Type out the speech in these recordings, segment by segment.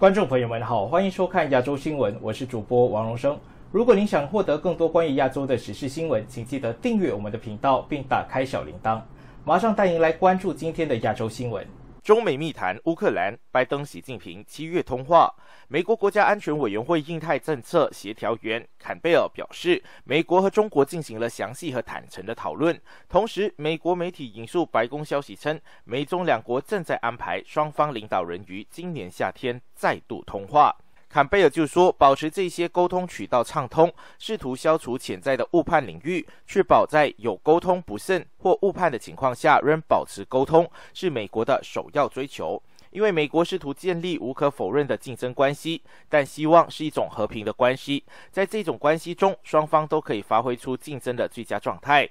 观众朋友们好，欢迎收看亚洲新闻，我是主播王荣生。如果您想获得更多关于亚洲的时事新闻，请记得订阅我们的频道并打开小铃铛。马上带您来关注今天的亚洲新闻。中美密谈乌克兰，拜登、习近平七月通话。美国国家安全委员会印太政策协调员坎贝尔表示，美国和中国进行了详细和坦诚的讨论。同时，美国媒体引述白宫消息称，美中两国正在安排双方领导人于今年夏天再度通话。坎贝尔就说：“保持这些沟通渠道畅通，试图消除潜在的误判领域，确保在有沟通不慎或误判的情况下仍保持沟通，是美国的首要追求。因为美国试图建立无可否认的竞争关系，但希望是一种和平的关系。在这种关系中，双方都可以发挥出竞争的最佳状态。”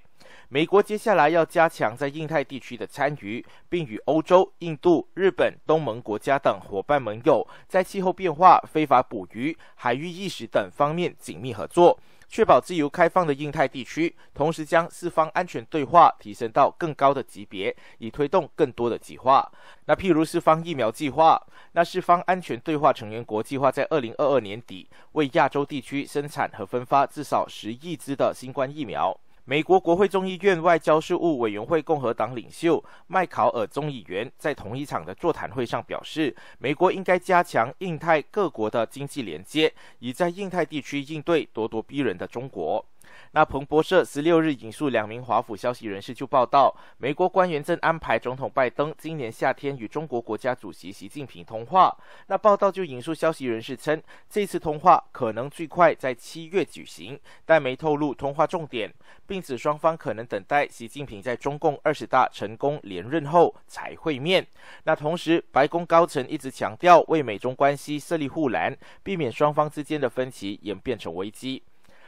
美国接下来要加强在印太地区的参与，并与欧洲、印度、日本、东盟国家等伙伴盟友在气候变化、非法捕鱼、海域意识等方面紧密合作，确保自由开放的印太地区。同时，将四方安全对话提升到更高的级别，以推动更多的计划。那譬如四方疫苗计划，那四方安全对话成员国计划在二零二二年底为亚洲地区生产和分发至少十亿支的新冠疫苗。美国国会众议院外交事务委员会共和党领袖麦考尔众议员在同一场的座谈会上表示，美国应该加强印太各国的经济连接，以在印太地区应对咄咄逼人的中国。那彭博社十六日引述两名华府消息人士就报道，美国官员正安排总统拜登今年夏天与中国国家主席习近平通话。那报道就引述消息人士称，这次通话可能最快在七月举行，但没透露通话重点，并指双方可能等待习近平在中共二十大成功连任后才会面。那同时，白宫高层一直强调为美中关系设立护栏，避免双方之间的分歧演变成危机。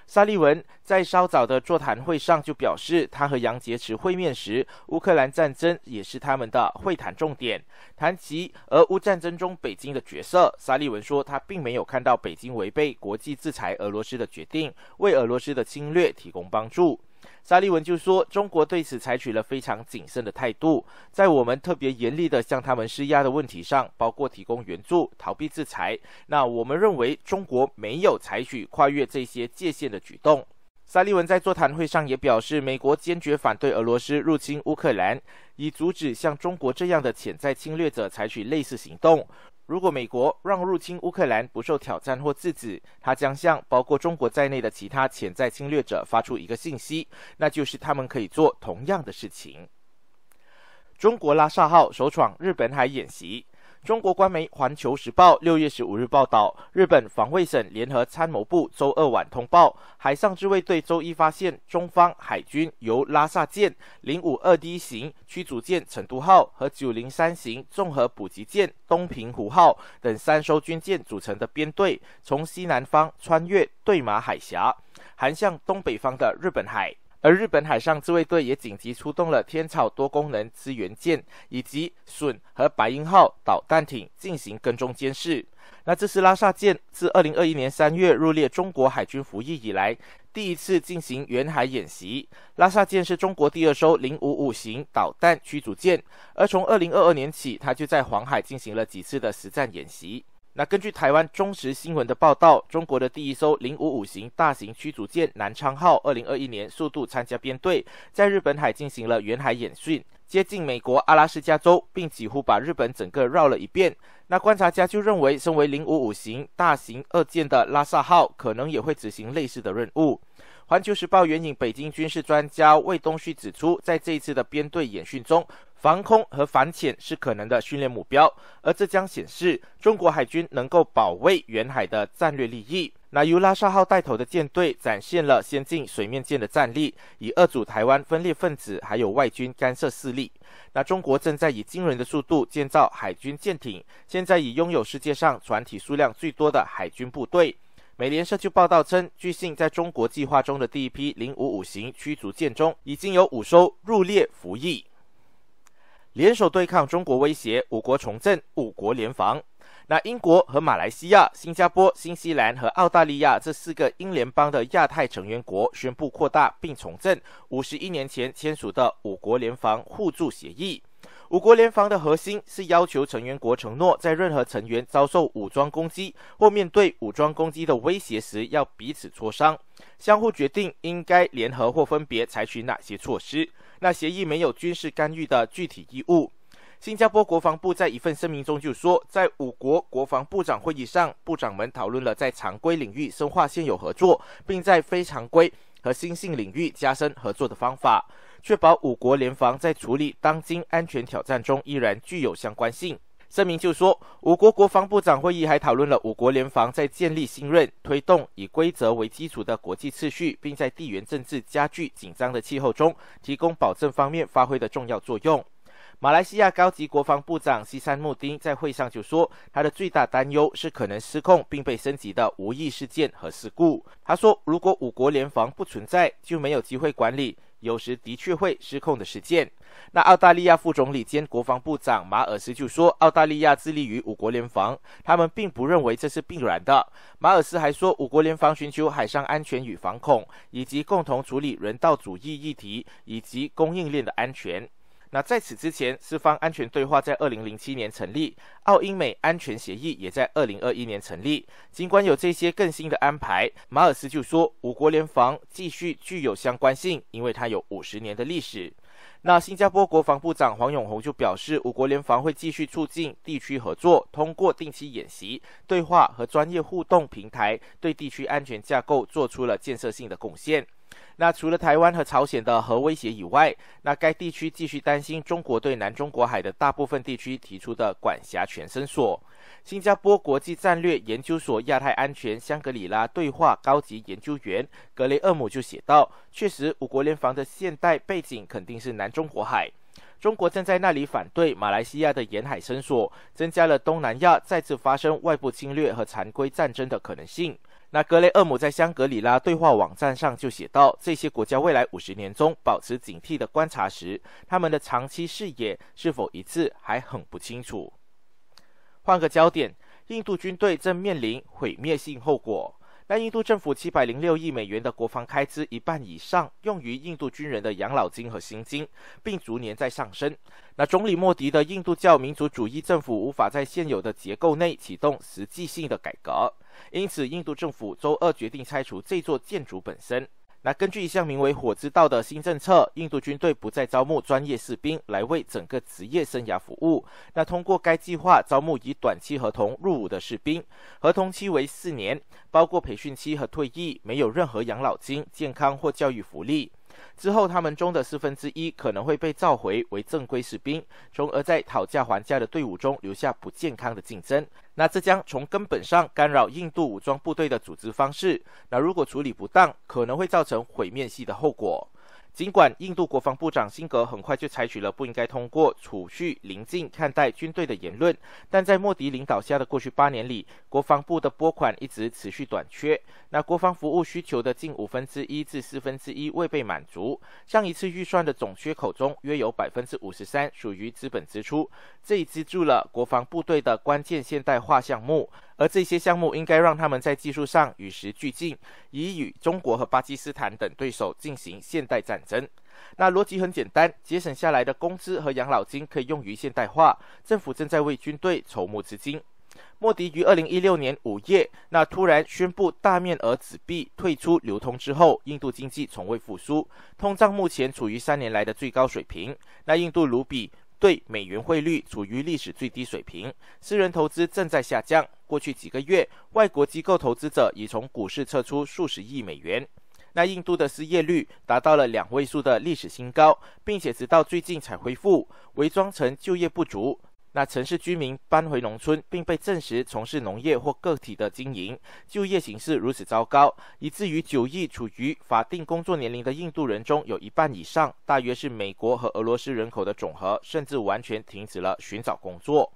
沙利文在稍早的座谈会上就表示，他和杨洁篪会面时，乌克兰战争也是他们的会谈重点。谈及俄乌战争中北京的角色，沙利文说，他并没有看到北京违背国际制裁俄罗斯的决定，为俄罗斯的侵略提供帮助。沙利文就说，中国对此采取了非常谨慎的态度，在我们特别严厉的向他们施压的问题上，包括提供援助、逃避制裁。那我们认为中国没有采取跨越这些界限的举动。沙利文在座谈会上也表示，美国坚决反对俄罗斯入侵乌克兰，以阻止像中国这样的潜在侵略者采取类似行动。如果美国让入侵乌克兰不受挑战或制止，它将向包括中国在内的其他潜在侵略者发出一个信息，那就是他们可以做同样的事情。中国拉萨号首闯日本海演习。中国官媒《环球时报》六月十五日报道，日本防卫省联合参谋部周二晚通报，海上自卫队周一发现中方海军由拉萨舰、零五二 D 型驱逐舰“成都号”和九零三型综合补给舰“东平湖号”等三艘军舰组成的编队，从西南方穿越对马海峡，航向东北方的日本海。而日本海上自卫队也紧急出动了天草多功能支援舰以及隼和白鹰号导弹艇进行跟踪监视。那这是拉萨舰自二零二一年三月入列中国海军服役以来第一次进行远海演习。拉萨舰是中国第二艘零五五型导弹驱逐舰，而从二零二二年起，它就在黄海进行了几次的实战演习。那根据台湾中时新闻的报道，中国的第一艘零五五型大型驱逐舰南昌号，二零二一年速度参加编队，在日本海进行了远海演训，接近美国阿拉斯加州，并几乎把日本整个绕了一遍。那观察家就认为，身为零五五型大型二舰的拉萨号，可能也会执行类似的任务。环球时报援引北京军事专家魏东旭指出，在这一次的编队演训中。防空和反潜是可能的训练目标，而这将显示中国海军能够保卫远海的战略利益。那由拉沙号带头的舰队展现了先进水面舰的战力，以遏阻台湾分裂分子还有外军干涉势力。那中国正在以惊人的速度建造海军舰艇，现在已拥有世界上船体数量最多的海军部队。美联社就报道称，据信在中国计划中的第一批零五五型驱逐舰中，已经有五艘入列服役。联手对抗中国威胁，五国重振五国联防。那英国和马来西亚、新加坡、新西兰和澳大利亚这四个英联邦的亚太成员国宣布扩大并重振五十一年前签署的五国联防互助协议。五国联防的核心是要求成员国承诺，在任何成员遭受武装攻击或面对武装攻击的威胁时，要彼此磋商，相互决定应该联合或分别采取哪些措施。那协议没有军事干预的具体义务。新加坡国防部在一份声明中就说，在五国国防部长会议上，部长们讨论了在常规领域深化现有合作，并在非常规和新兴领域加深合作的方法，确保五国联防在处理当今安全挑战中依然具有相关性。声明就说，五国国防部长会议还讨论了五国联防在建立信任、推动以规则为基础的国际秩序，并在地缘政治加剧紧张的气候中提供保证方面发挥的重要作用。马来西亚高级国防部长西山木丁在会上就说，他的最大担忧是可能失控并被升级的无意事件和事故。他说，如果五国联防不存在，就没有机会管理。有时的确会失控的事件。那澳大利亚副总理兼国防部长马尔斯就说：“澳大利亚致力于五国联防，他们并不认为这是必然的。”马尔斯还说：“五国联防寻求海上安全与防控，以及共同处理人道主义议题以及供应链的安全。”那在此之前，四方安全对话在二零零七年成立，澳英美安全协议也在二零二一年成立。尽管有这些更新的安排，马尔斯就说五国联防继续具有相关性，因为它有五十年的历史。那新加坡国防部长黄永红就表示，五国联防会继续促进地区合作，通过定期演习、对话和专业互动平台，对地区安全架构做出了建设性的贡献。那除了台湾和朝鲜的核威胁以外，那该地区继续担心中国对南中国海的大部分地区提出的管辖权伸索。新加坡国际战略研究所亚太安全香格里拉对话高级研究员格雷厄姆就写道：“确实，五国联防的现代背景肯定是南中国海。中国正在那里反对马来西亚的沿海伸索，增加了东南亚再次发生外部侵略和常规战争的可能性。”那格雷厄姆在香格里拉对话网站上就写到，这些国家未来五十年中保持警惕的观察时，他们的长期视野是否一致还很不清楚。换个焦点，印度军队正面临毁灭性后果。那印度政府七百零六亿美元的国防开支，一半以上用于印度军人的养老金和薪金，并逐年在上升。那总理莫迪的印度教民族主义政府无法在现有的结构内启动实际性的改革。因此，印度政府周二决定拆除这座建筑本身。那根据一项名为“火之道”的新政策，印度军队不再招募专业士兵来为整个职业生涯服务。那通过该计划招募以短期合同入伍的士兵，合同期为四年，包括培训期和退役，没有任何养老金、健康或教育福利。之后，他们中的四分之一可能会被召回为正规士兵，从而在讨价还价的队伍中留下不健康的竞争。那这将从根本上干扰印度武装部队的组织方式。那如果处理不当，可能会造成毁灭性的后果。尽管印度国防部长辛格很快就采取了不应该通过储蓄临近看待军队的言论，但在莫迪领导下的过去八年里，国防部的拨款一直持续短缺。那国防服务需求的近五分之一至四分之一未被满足。上一次预算的总缺口中，约有百分之五十三属于资本支出，这资助了国防部队的关键现代化项目。而这些项目应该让他们在技术上与时俱进，以与中国和巴基斯坦等对手进行现代战争。那逻辑很简单：节省下来的工资和养老金可以用于现代化。政府正在为军队筹募资金。莫迪于二零一六年五月那突然宣布大面额纸币退出流通之后，印度经济从未复苏，通胀目前处于三年来的最高水平。那印度卢比对美元汇率处于历史最低水平，私人投资正在下降。过去几个月，外国机构投资者已从股市撤出数十亿美元。那印度的失业率达到了两位数的历史新高，并且直到最近才恢复，伪装成就业不足。那城市居民搬回农村，并被证实从事农业或个体的经营。就业形势如此糟糕，以至于九亿处于法定工作年龄的印度人中有一半以上，大约是美国和俄罗斯人口的总和，甚至完全停止了寻找工作。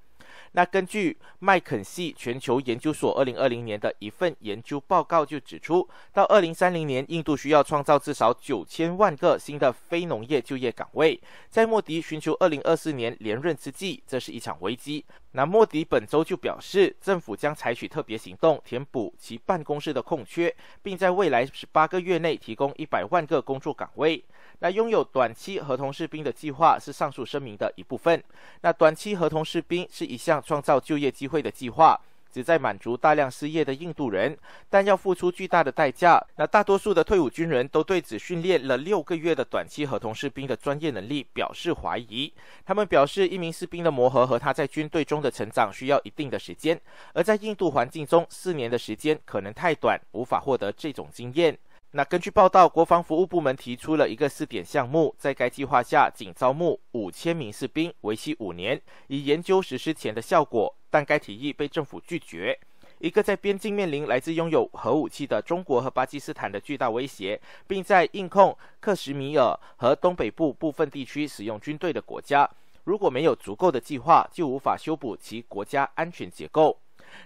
那根据麦肯锡全球研究所二零二零年的一份研究报告就指出，到二零三零年，印度需要创造至少九千万个新的非农业就业岗位。在莫迪寻求二零二四年连任之际，这是一场危机。那莫迪本周就表示，政府将采取特别行动填补其办公室的空缺，并在未来十八个月内提供一百万个工作岗位。那拥有短期合同士兵的计划是上述声明的一部分。那短期合同士兵是一项创造就业机会的计划，旨在满足大量失业的印度人，但要付出巨大的代价。那大多数的退伍军人都对只训练了六个月的短期合同士兵的专业能力表示怀疑。他们表示，一名士兵的磨合和他在军队中的成长需要一定的时间，而在印度环境中，四年的时间可能太短，无法获得这种经验。那根据报道，国防服务部门提出了一个试点项目，在该计划下，仅招募五千名士兵，为期五年，以研究实施前的效果。但该提议被政府拒绝。一个在边境面临来自拥有核武器的中国和巴基斯坦的巨大威胁，并在印控克什米尔和东北部部分地区使用军队的国家，如果没有足够的计划，就无法修补其国家安全结构。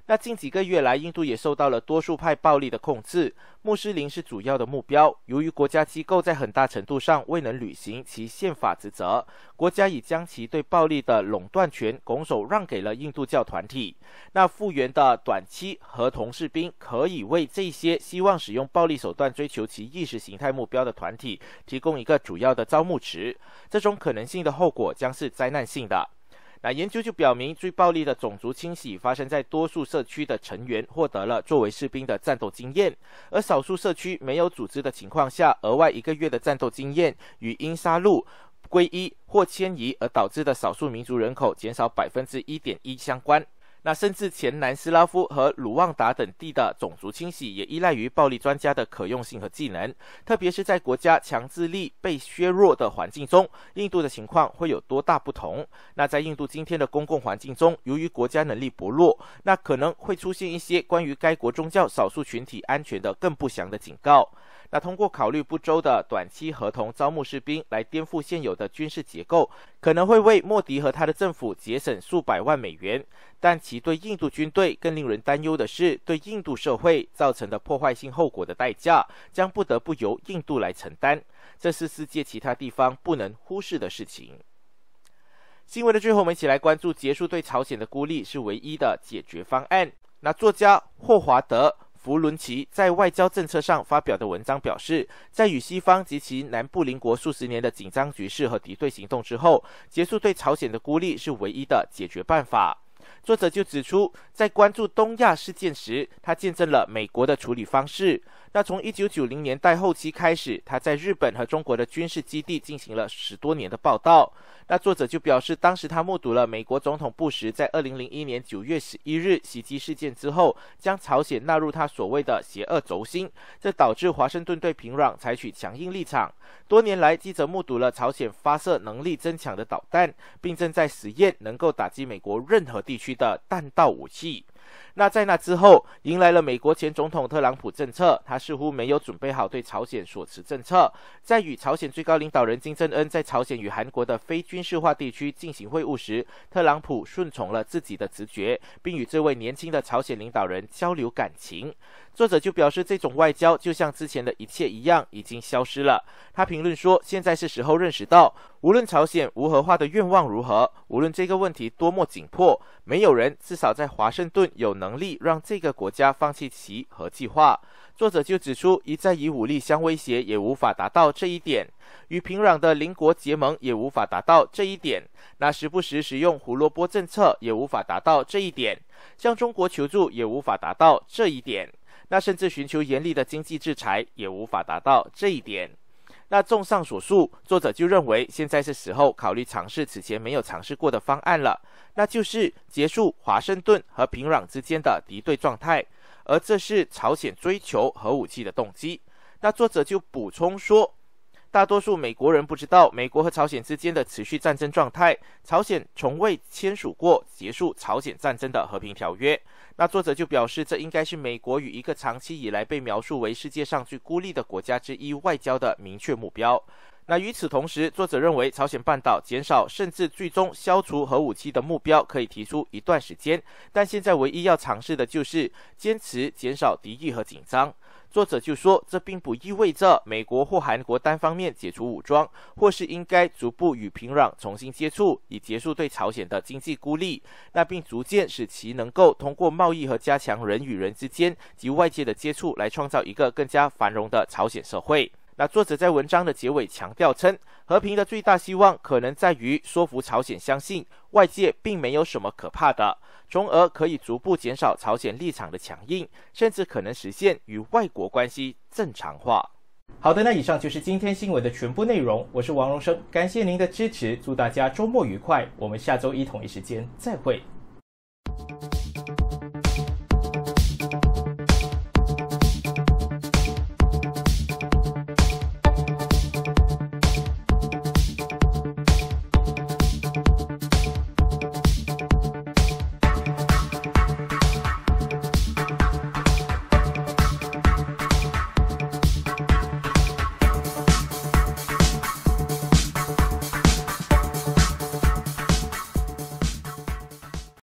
那近几个月来，印度也受到了多数派暴力的控制，穆斯林是主要的目标。由于国家机构在很大程度上未能履行其宪法职责，国家已将其对暴力的垄断权拱手让给了印度教团体。那复员的短期合同士兵可以为这些希望使用暴力手段追求其意识形态目标的团体提供一个主要的招募池。这种可能性的后果将是灾难性的。那研究就表明，最暴力的种族清洗发生在多数社区的成员获得了作为士兵的战斗经验，而少数社区没有组织的情况下，额外一个月的战斗经验与因杀戮、皈依或迁移而导致的少数民族人口减少百分之一点一相关。那甚至前南斯拉夫和卢旺达等地的种族清洗也依赖于暴力专家的可用性和技能，特别是在国家强制力被削弱的环境中，印度的情况会有多大不同？那在印度今天的公共环境中，由于国家能力薄弱，那可能会出现一些关于该国宗教少数群体安全的更不祥的警告。那通过考虑不周的短期合同招募士兵来颠覆现有的军事结构，可能会为莫迪和他的政府节省数百万美元。但其对印度军队更令人担忧的是，对印度社会造成的破坏性后果的代价将不得不由印度来承担。这是世界其他地方不能忽视的事情。新闻的最后，我们一起来关注：结束对朝鲜的孤立是唯一的解决方案。那作家霍华德。弗伦奇在外交政策上发表的文章表示，在与西方及其南部邻国数十年的紧张局势和敌对行动之后，结束对朝鲜的孤立是唯一的解决办法。作者就指出，在关注东亚事件时，他见证了美国的处理方式。那从1990年代后期开始，他在日本和中国的军事基地进行了十多年的报道。那作者就表示，当时他目睹了美国总统布什在2001年9月11日袭击事件之后，将朝鲜纳入他所谓的“邪恶轴心”，这导致华盛顿对平壤采取强硬立场。多年来，记者目睹了朝鲜发射能力增强的导弹，并正在实验能够打击美国任何地。区的弹道武器。那在那之后，迎来了美国前总统特朗普政策。他似乎没有准备好对朝鲜所持政策。在与朝鲜最高领导人金正恩在朝鲜与韩国的非军事化地区进行会晤时，特朗普顺从了自己的直觉，并与这位年轻的朝鲜领导人交流感情。作者就表示，这种外交就像之前的一切一样，已经消失了。他评论说：“现在是时候认识到，无论朝鲜无核化的愿望如何，无论这个问题多么紧迫，没有人至少在华盛顿有能。”能力让这个国家放弃其核计划。作者就指出，一再以武力相威胁也无法达到这一点，与平壤的邻国结盟也无法达到这一点，那时不时使用胡萝卜政策也无法达到这一点，向中国求助也无法达到这一点，那甚至寻求严厉的经济制裁也无法达到这一点。那综上所述，作者就认为现在是时候考虑尝试此前没有尝试过的方案了，那就是结束华盛顿和平壤之间的敌对状态，而这是朝鲜追求核武器的动机。那作者就补充说。大多数美国人不知道美国和朝鲜之间的持续战争状态，朝鲜从未签署过结束朝鲜战争的和平条约。那作者就表示，这应该是美国与一个长期以来被描述为世界上最孤立的国家之一外交的明确目标。那与此同时，作者认为朝鲜半岛减少甚至最终消除核武器的目标可以提出一段时间，但现在唯一要尝试的就是坚持减少敌意和紧张。作者就说，这并不意味着美国或韩国单方面解除武装，或是应该逐步与平壤重新接触，以结束对朝鲜的经济孤立，那并逐渐使其能够通过贸易和加强人与人之间及外界的接触，来创造一个更加繁荣的朝鲜社会。那作者在文章的结尾强调称，和平的最大希望可能在于说服朝鲜相信外界并没有什么可怕的，从而可以逐步减少朝鲜立场的强硬，甚至可能实现与外国关系正常化。好的，那以上就是今天新闻的全部内容。我是王荣生，感谢您的支持，祝大家周末愉快。我们下周一同一时间再会。